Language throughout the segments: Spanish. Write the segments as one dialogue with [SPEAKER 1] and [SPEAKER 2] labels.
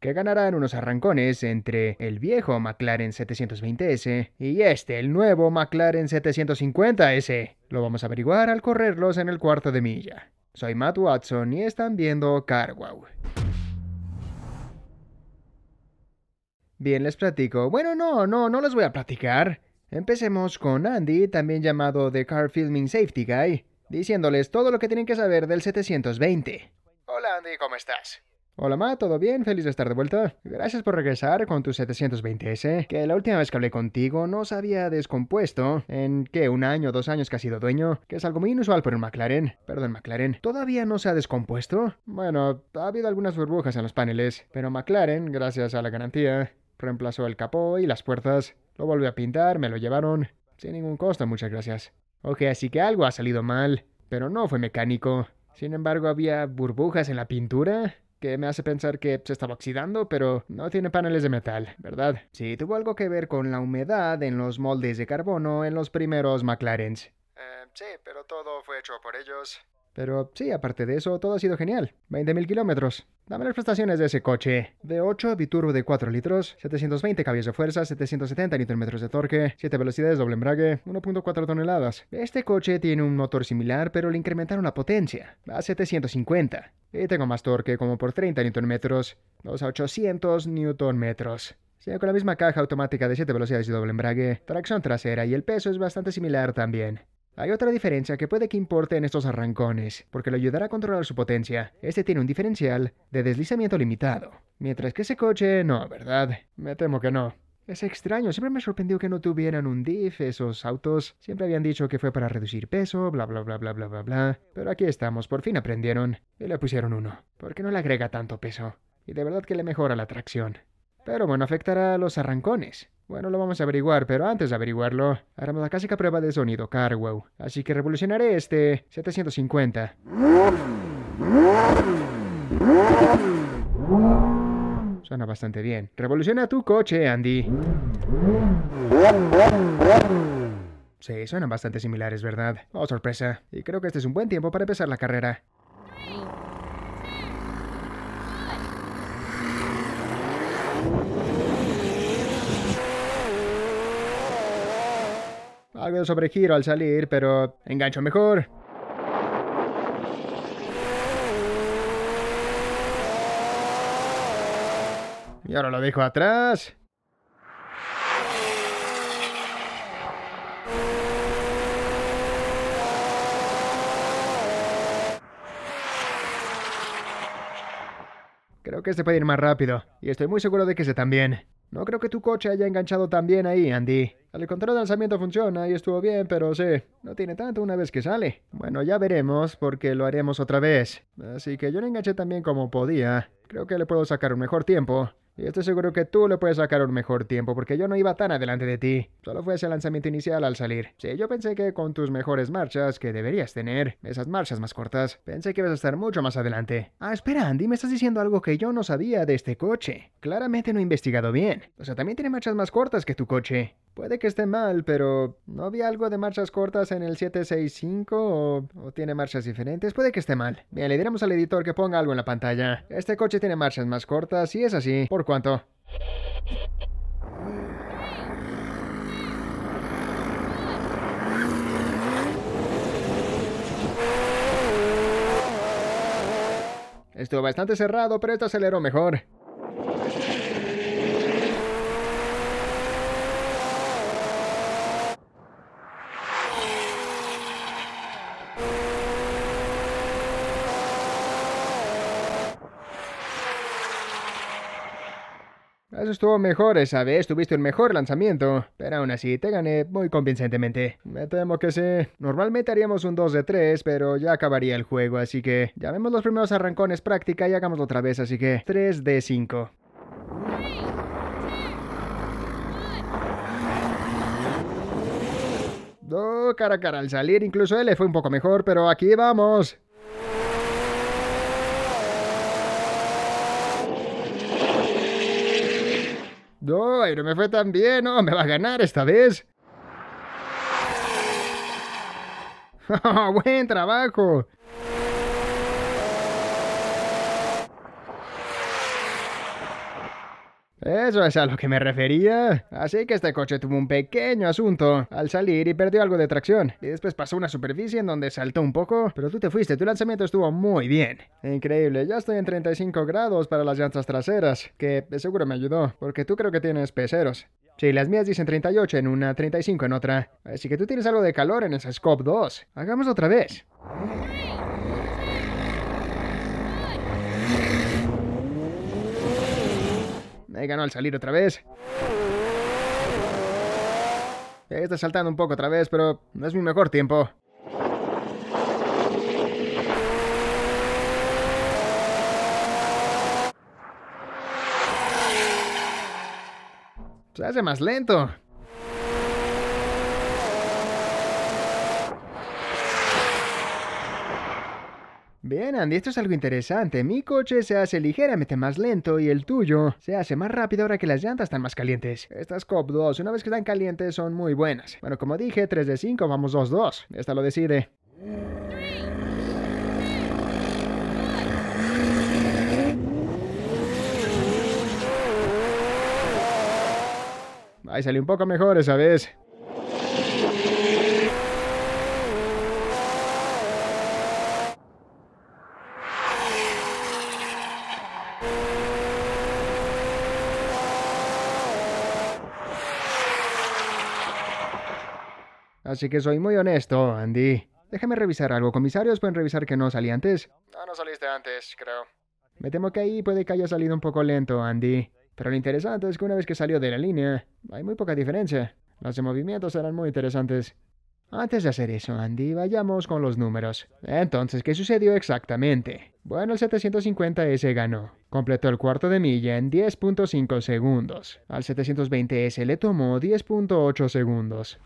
[SPEAKER 1] que ganarán unos arrancones entre el viejo McLaren 720S y este, el nuevo McLaren 750S. Lo vamos a averiguar al correrlos en el cuarto de milla. Soy Matt Watson y están viendo CarWow. Bien, les platico. Bueno, no, no, no les voy a platicar. Empecemos con Andy, también llamado The Car Filming Safety Guy, diciéndoles todo lo que tienen que saber del 720. Hola Andy, ¿cómo estás? Hola, Ma, ¿todo bien? Feliz de estar de vuelta. Gracias por regresar con tu 720S, que la última vez que hablé contigo no se había descompuesto en qué? un año o dos años que ha sido dueño, que es algo muy inusual por un McLaren. Perdón, McLaren. ¿Todavía no se ha descompuesto? Bueno, ha habido algunas burbujas en los paneles, pero McLaren, gracias a la garantía, reemplazó el capó y las puertas, lo volvió a pintar, me lo llevaron, sin ningún costo, muchas gracias. Ok, así que algo ha salido mal, pero no fue mecánico. Sin embargo, había burbujas en la pintura que me hace pensar que se estaba oxidando, pero no tiene paneles de metal, ¿verdad? Sí, tuvo algo que ver con la humedad en los moldes de carbono en los primeros McLarens. Eh, sí, pero todo fue hecho por ellos. Pero sí, aparte de eso, todo ha sido genial. 20.000 kilómetros. Dame las prestaciones de ese coche. De 8 biturbo de 4 litros, 720 caballos de fuerza, 770 Nm de torque, 7 velocidades, doble embrague, 1.4 toneladas. Este coche tiene un motor similar, pero le incrementaron la potencia. A 750. Y tengo más torque, como por 30 Nm, 2 a 800 Nm. sea con la misma caja automática de 7 velocidades y doble embrague, tracción trasera y el peso es bastante similar también. Hay otra diferencia que puede que importe en estos arrancones, porque le ayudará a controlar su potencia. Este tiene un diferencial de deslizamiento limitado. Mientras que ese coche, no, ¿verdad? Me temo que no. Es extraño, siempre me sorprendió que no tuvieran un diff esos autos. Siempre habían dicho que fue para reducir peso, bla bla bla bla bla bla bla. Pero aquí estamos, por fin aprendieron. Y le pusieron uno. Porque no le agrega tanto peso. Y de verdad que le mejora la tracción. Pero bueno, afectará a los arrancones. Bueno, lo vamos a averiguar, pero antes de averiguarlo, haremos la clásica prueba de sonido Carwow. Así que revolucionaré este 750. Suena bastante bien. Revoluciona tu coche, Andy. Sí, suenan bastante similares, ¿verdad? Oh, sorpresa. Y creo que este es un buen tiempo para empezar la carrera. Algo de sobregiro al salir, pero engancho mejor. Y ahora lo dejo atrás. Creo que este puede ir más rápido, y estoy muy seguro de que ese también. No creo que tu coche haya enganchado tan bien ahí, Andy. Al control el lanzamiento funciona y estuvo bien, pero sé, no tiene tanto una vez que sale. Bueno, ya veremos porque lo haremos otra vez. Así que yo le enganché tan bien como podía. Creo que le puedo sacar un mejor tiempo. Y estoy seguro que tú le puedes sacar un mejor tiempo, porque yo no iba tan adelante de ti. Solo fue ese lanzamiento inicial al salir. Sí, yo pensé que con tus mejores marchas, que deberías tener, esas marchas más cortas, pensé que ibas a estar mucho más adelante. Ah, espera, Andy, me estás diciendo algo que yo no sabía de este coche. Claramente no he investigado bien. O sea, también tiene marchas más cortas que tu coche. Puede que esté mal, pero ¿no había algo de marchas cortas en el 765 o, tiene marchas diferentes? Puede que esté mal. Bien, le diremos al editor que ponga algo en la pantalla. Este coche tiene marchas más cortas y es así. ¿Por cuánto? Estuvo bastante cerrado, pero esto aceleró mejor. estuvo mejor esa vez, tuviste un mejor lanzamiento, pero aún así te gané muy convincentemente. Me temo que sí. Normalmente haríamos un 2 de 3, pero ya acabaría el juego, así que llamemos los primeros arrancones práctica y hagámoslo otra vez, así que 3 de 5. Oh, cara a cara, al salir incluso él fue un poco mejor, pero aquí vamos. No, no me fue tan bien, no, me va a ganar esta vez. ¡Oh, ¡Buen trabajo! Eso es a lo que me refería. Así que este coche tuvo un pequeño asunto al salir y perdió algo de tracción. Y después pasó una superficie en donde saltó un poco, pero tú te fuiste, tu lanzamiento estuvo muy bien. Increíble, ya estoy en 35 grados para las llantas traseras, que seguro me ayudó, porque tú creo que tienes peseros. Sí, las mías dicen 38 en una, 35 en otra. Así que tú tienes algo de calor en esa Scope 2. Hagamos otra vez. Ahí ganó al salir otra vez. Está saltando un poco otra vez, pero no es mi mejor tiempo. Se hace más lento. Bien, Andy, esto es algo interesante. Mi coche se hace ligeramente más lento y el tuyo se hace más rápido ahora que las llantas están más calientes. Estas COP2, una vez que están calientes, son muy buenas. Bueno, como dije, 3 de 5, vamos 2-2. Esta lo decide. Ahí salió un poco mejor esa vez. Así que soy muy honesto, Andy. Déjame revisar algo. Comisarios, pueden revisar que no salí antes. No, no saliste antes, creo. Me temo que ahí puede que haya salido un poco lento, Andy. Pero lo interesante es que una vez que salió de la línea, hay muy poca diferencia. Los movimientos eran muy interesantes. Antes de hacer eso, Andy, vayamos con los números. Entonces, ¿qué sucedió exactamente? Bueno, el 750S ganó. Completó el cuarto de milla en 10.5 segundos. Al 720S le tomó 10.8 segundos.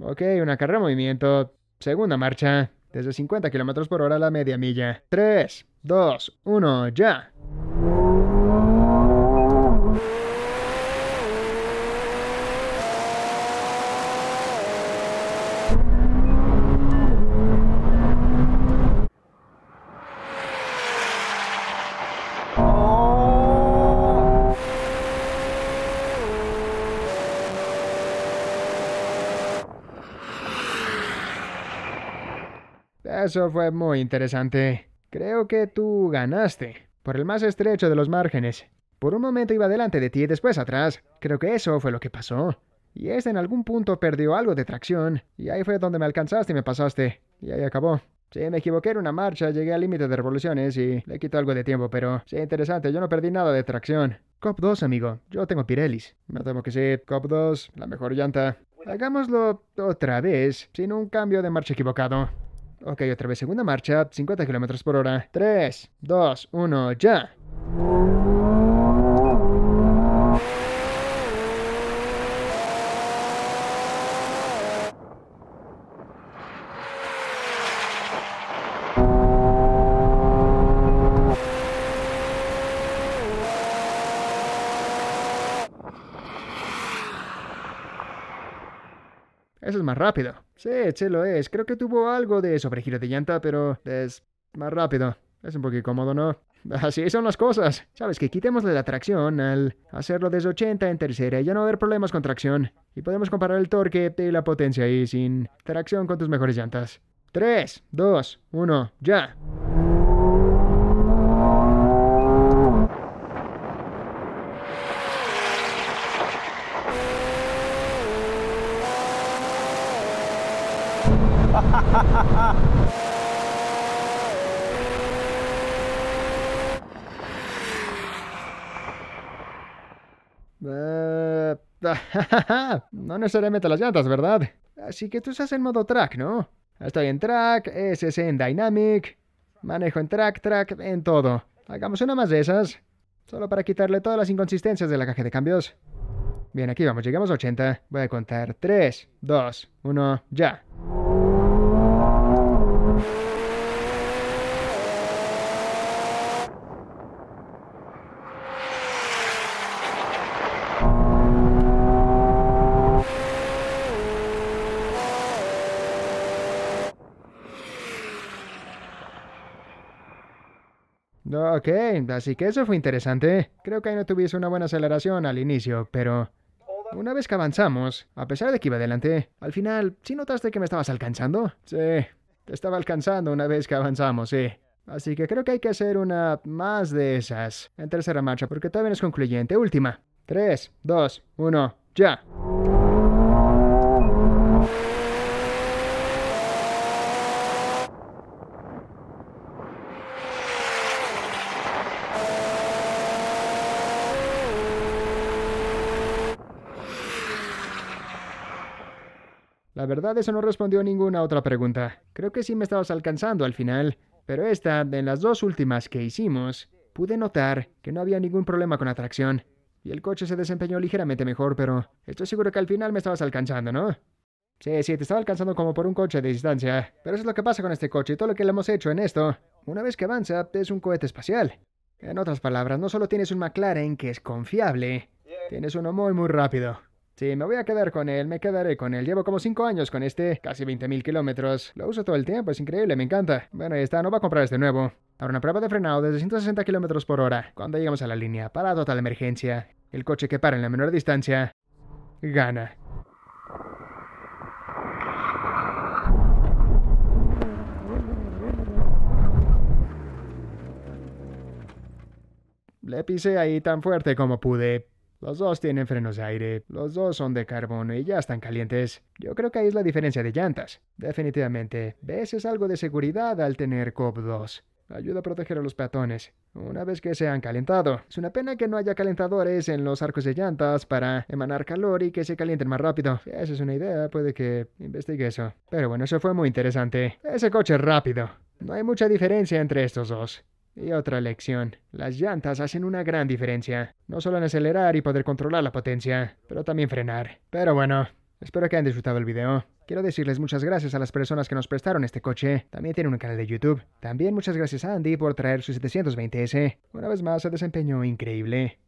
[SPEAKER 1] Ok, una carrera movimiento. Segunda marcha. Desde 50 km por hora a la media milla. 3, 2, 1, ya. Eso fue muy interesante. Creo que tú ganaste, por el más estrecho de los márgenes. Por un momento iba delante de ti y después atrás. Creo que eso fue lo que pasó. Y este en algún punto perdió algo de tracción, y ahí fue donde me alcanzaste y me pasaste. Y ahí acabó. Sí, me equivoqué en una marcha, llegué al límite de revoluciones y le quito algo de tiempo, pero sí, interesante, yo no perdí nada de tracción. COP2, amigo, yo tengo Pirelis. Me temo que sí, COP2, la mejor llanta. Hagámoslo otra vez, sin un cambio de marcha equivocado. Ok, otra vez segunda marcha, 50 kilómetros por hora. 3, 2, 1, ya. más rápido. Sí, sí lo es. Creo que tuvo algo de sobregiro de llanta, pero es más rápido. Es un poquito cómodo ¿no? Así son las cosas. Sabes que quitémosle la tracción al hacerlo desde 80 en tercera y ya no va a haber problemas con tracción. Y podemos comparar el torque y la potencia ahí sin tracción con tus mejores llantas. 3, 2, 1, ya. no necesariamente las llantas, ¿verdad? Así que tú estás en modo track, ¿no? Estoy en track, SS en dynamic, manejo en track, track, en todo. Hagamos una más de esas, solo para quitarle todas las inconsistencias de la caja de cambios. Bien, aquí vamos, llegamos a 80. Voy a contar 3, 2, 1, ya. Ok, así que eso fue interesante. Creo que ahí no tuviese una buena aceleración al inicio, pero... Una vez que avanzamos, a pesar de que iba adelante, al final, ¿sí notaste que me estabas alcanzando? Sí, te estaba alcanzando una vez que avanzamos, sí. Así que creo que hay que hacer una más de esas en tercera marcha, porque todavía no es concluyente. Última. 3, 2, 1, ya. verdad eso no respondió ninguna otra pregunta. Creo que sí me estabas alcanzando al final, pero esta, de las dos últimas que hicimos, pude notar que no había ningún problema con la tracción. Y el coche se desempeñó ligeramente mejor, pero estoy seguro que al final me estabas alcanzando, ¿no? Sí, sí, te estaba alcanzando como por un coche de distancia. Pero eso es lo que pasa con este coche y todo lo que le hemos hecho en esto. Una vez que avanza, es un cohete espacial. En otras palabras, no solo tienes un McLaren que es confiable, tienes uno muy muy rápido. Sí, me voy a quedar con él, me quedaré con él. Llevo como 5 años con este, casi 20.000 kilómetros. Lo uso todo el tiempo, es increíble, me encanta. Bueno, ahí está, no va a comprar este nuevo. Ahora una prueba de frenado de 160 kilómetros por hora. Cuando llegamos a la línea, para total emergencia. El coche que para en la menor distancia, gana. Le pisé ahí tan fuerte como pude, los dos tienen frenos de aire, los dos son de carbono y ya están calientes. Yo creo que ahí es la diferencia de llantas. Definitivamente, ves es algo de seguridad al tener COP2. Ayuda a proteger a los peatones. Una vez que se han calentado. Es una pena que no haya calentadores en los arcos de llantas para emanar calor y que se calienten más rápido. esa es una idea, puede que investigue eso. Pero bueno, eso fue muy interesante. Ese coche es rápido. No hay mucha diferencia entre estos dos. Y otra lección. Las llantas hacen una gran diferencia. No solo en acelerar y poder controlar la potencia, pero también frenar. Pero bueno, espero que hayan disfrutado el video. Quiero decirles muchas gracias a las personas que nos prestaron este coche. También tiene un canal de YouTube. También muchas gracias a Andy por traer su 720S. Una vez más, se desempeñó increíble.